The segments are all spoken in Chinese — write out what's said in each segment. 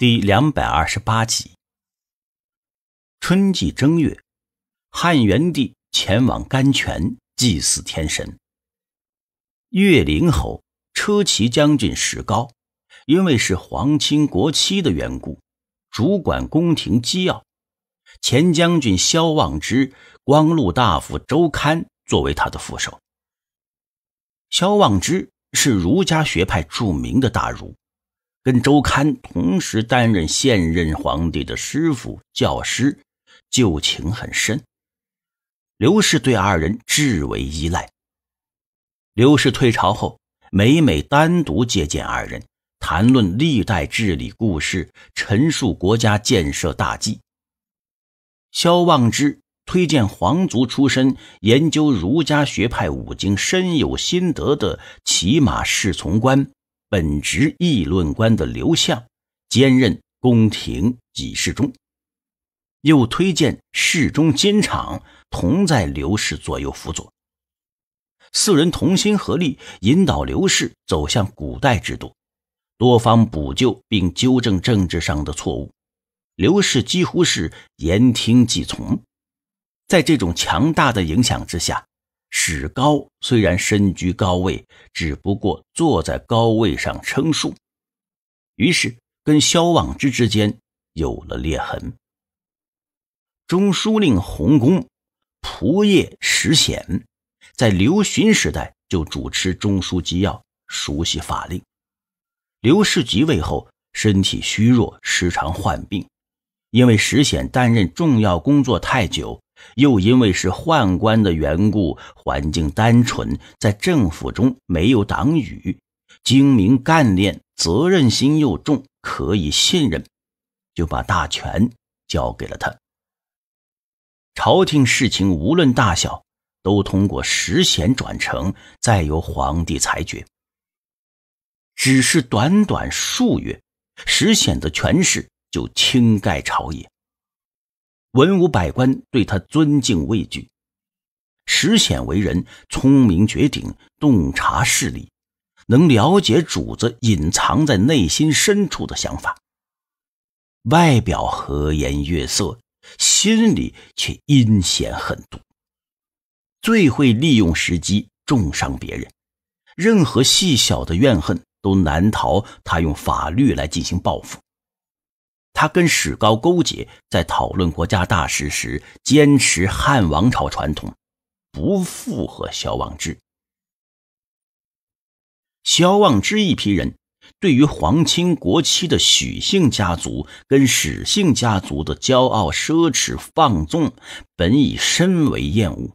第两百二十八集，春季正月，汉元帝前往甘泉祭祀天神。越陵侯车骑将军史高，因为是皇亲国戚的缘故，主管宫廷机要。前将军萧望之、光禄大夫周堪作为他的副手。萧望之是儒家学派著名的大儒。跟周刊同时担任现任皇帝的师傅、教师，旧情很深。刘氏对二人至为依赖。刘氏退朝后，每每单独接见二人，谈论历代治理故事，陈述国家建设大计。萧望之推荐皇族出身、研究儒家学派五经、深有心得的骑马侍从官。本职议论官的刘向，兼任宫廷给事中，又推荐侍中金敞，同在刘氏左右辅佐。四人同心合力，引导刘氏走向古代制度，多方补救并纠正政治上的错误。刘氏几乎是言听计从。在这种强大的影响之下。史高虽然身居高位，只不过坐在高位上称述，于是跟萧望之之间有了裂痕。中书令洪公仆业石显，在刘询时代就主持中书机要，熟悉法令。刘氏即位后，身体虚弱，时常患病，因为石显担任重要工作太久。又因为是宦官的缘故，环境单纯，在政府中没有党羽，精明干练，责任心又重，可以信任，就把大权交给了他。朝廷事情无论大小，都通过实贤转呈，再由皇帝裁决。只是短短数月，实显的权势就倾盖朝野。文武百官对他尊敬畏惧，石显为人聪明绝顶，洞察事理，能了解主子隐藏在内心深处的想法。外表和颜悦色，心里却阴险狠毒，最会利用时机重伤别人。任何细小的怨恨都难逃他用法律来进行报复。他跟史高勾结，在讨论国家大事时，坚持汉王朝传统，不符合萧望之。萧望之一批人对于皇亲国戚的许姓家族跟史姓家族的骄傲、奢侈、放纵，本已深为厌恶，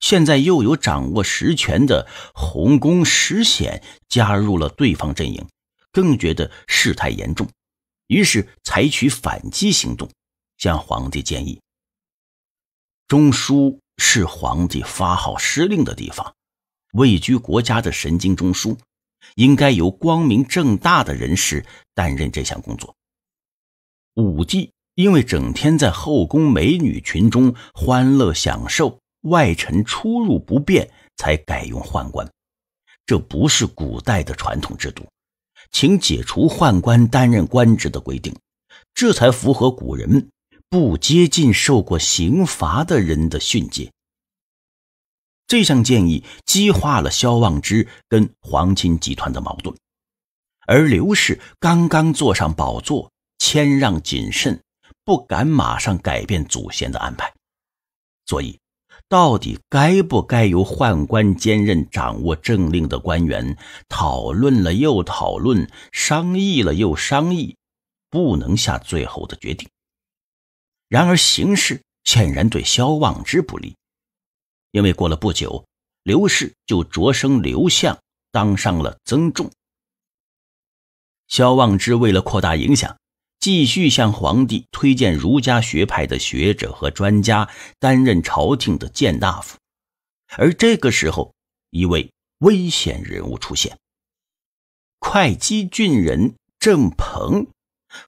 现在又有掌握实权的洪恭、石显加入了对方阵营，更觉得事态严重。于是采取反击行动，向皇帝建议：中枢是皇帝发号施令的地方，位居国家的神经中枢，应该由光明正大的人士担任这项工作。武帝因为整天在后宫美女群中欢乐享受，外臣出入不便，才改用宦官，这不是古代的传统制度。请解除宦官担任官职的规定，这才符合古人不接近受过刑罚的人的训诫。这项建议激化了萧望之跟皇亲集团的矛盾，而刘氏刚刚坐上宝座，谦让谨慎，不敢马上改变祖先的安排，所以。到底该不该由宦官兼任掌握政令的官员？讨论了又讨论，商议了又商议，不能下最后的决定。然而形势显然对萧望之不利，因为过了不久，刘氏就擢升刘相，当上了曾仲。萧望之为了扩大影响。继续向皇帝推荐儒家学派的学者和专家担任朝廷的谏大夫，而这个时候，一位危险人物出现。会稽郡人郑鹏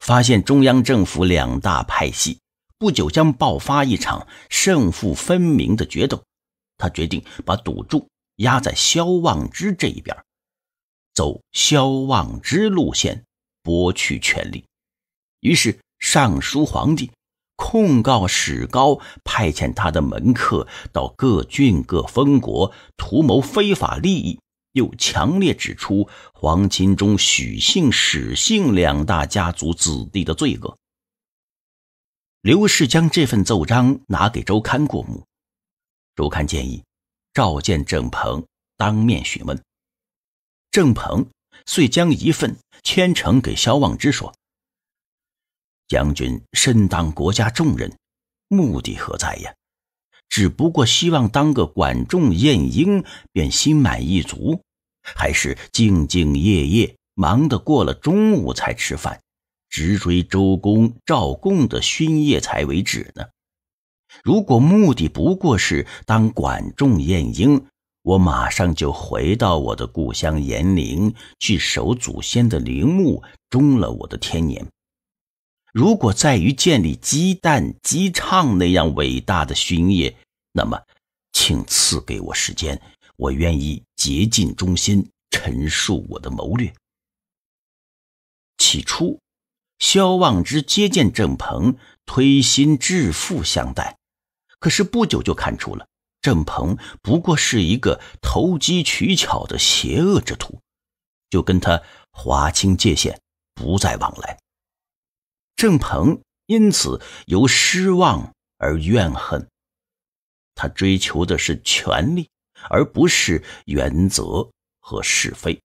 发现中央政府两大派系不久将爆发一场胜负分明的决斗，他决定把赌注压在萧望之这一边，走萧望之路线，博取权力。于是上书皇帝，控告史高派遣他的门客到各郡各封国图谋非法利益，又强烈指出皇亲中许姓、史姓两大家族子弟的罪恶。刘氏将这份奏章拿给周刊过目，周刊建议召见郑鹏当面询问。郑鹏遂将一份签呈给萧望之说。将军身当国家重任，目的何在呀？只不过希望当个管仲、晏婴便心满意足，还是兢兢业业忙得过了中午才吃饭，直追周公、赵公的勋业才为止呢？如果目的不过是当管仲、晏婴，我马上就回到我的故乡延陵去守祖先的陵墓，终了我的天年。如果在于建立鸡蛋鸡畅那样伟大的勋业，那么，请赐给我时间，我愿意竭尽忠心陈述我的谋略。起初，萧望之接见郑鹏，推心置腹相待，可是不久就看出了郑鹏不过是一个投机取巧的邪恶之徒，就跟他划清界限，不再往来。郑鹏因此由失望而怨恨，他追求的是权力，而不是原则和是非，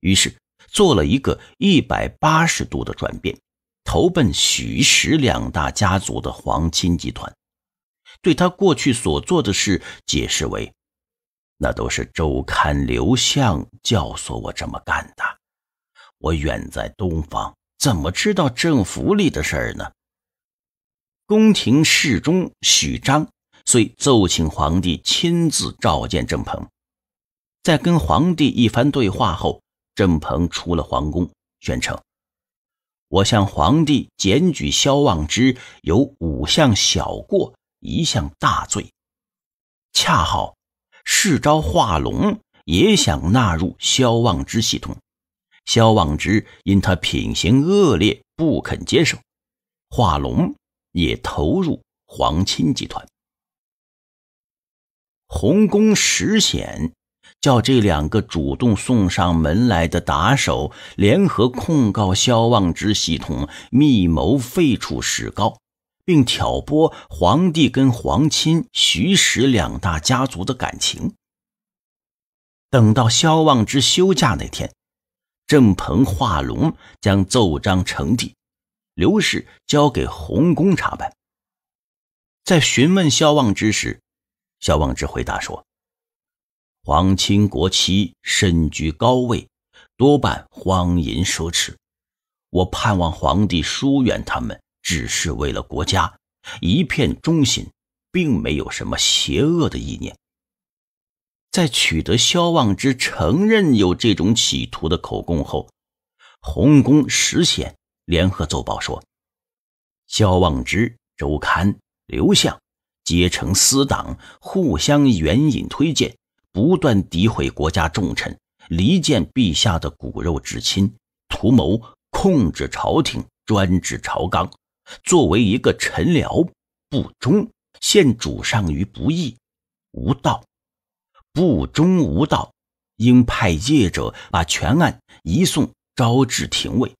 于是做了一个一百八十度的转变，投奔许石两大家族的皇亲集团，对他过去所做的事解释为，那都是周刊刘向教唆我这么干的，我远在东方。怎么知道政府里的事儿呢？宫廷侍中许章遂奏请皇帝亲自召见郑鹏。在跟皇帝一番对话后，郑鹏出了皇宫，宣称：“我向皇帝检举萧望之有五项小过，一项大罪。”恰好世昭化龙也想纳入萧望之系统。萧望之因他品行恶劣，不肯接受。华龙也投入皇亲集团。洪公石显叫这两个主动送上门来的打手联合控告萧望之系统密谋废黜史高，并挑拨皇帝跟皇亲徐氏两大家族的感情。等到萧望之休假那天。郑鹏、华龙将奏章呈递，刘氏交给洪公查办。在询问萧望之时，萧望之回答说：“皇亲国戚身居高位，多半荒淫奢侈。我盼望皇帝疏远他们，只是为了国家一片忠心，并没有什么邪恶的意念。”在取得萧望之承认有这种企图的口供后，洪恭、石显联合奏报说：“萧望之、周刊、刘向皆成私党，互相援引推荐，不断诋毁国家重臣，离间陛下的骨肉至亲，图谋控制朝廷，专制朝纲。作为一个臣僚，不忠，陷主上于不义，无道。”不忠无道，应派介者把全案移送昭治廷尉。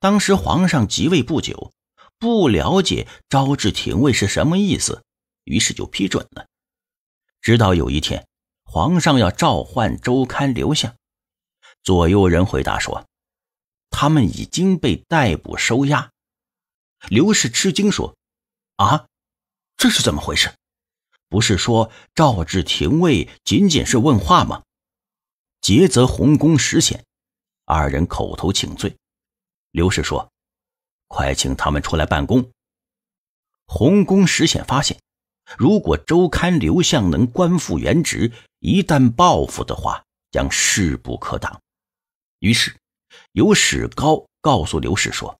当时皇上即位不久，不了解昭治廷尉是什么意思，于是就批准了。直到有一天，皇上要召唤周刊留下，左右人回答说：“他们已经被逮捕收押。”刘氏吃惊说：“啊，这是怎么回事？”不是说赵志廷尉仅仅是问话吗？竭泽洪公实显，二人口头请罪。刘氏说：“快请他们出来办公。”洪公实显发现，如果周刊刘向能官复原职，一旦报复的话，将势不可挡。于是，由史高告诉刘氏说：“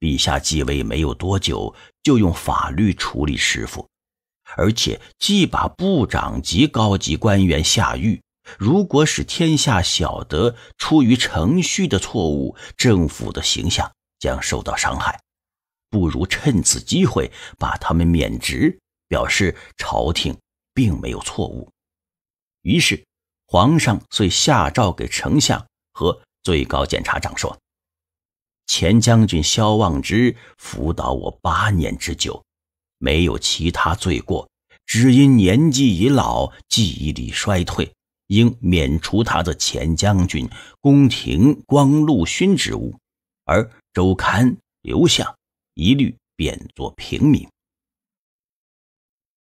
陛下继位没有多久，就用法律处理师傅。”而且，既把部长级高级官员下狱，如果使天下晓得出于程序的错误，政府的形象将受到伤害。不如趁此机会把他们免职，表示朝廷并没有错误。于是，皇上遂下诏给丞相和最高检察长说：“钱将军萧望之辅导我八年之久。”没有其他罪过，只因年纪已老，记忆力衰退，应免除他的前将军、宫廷光禄勋职务，而周刊、刘向一律贬作平民。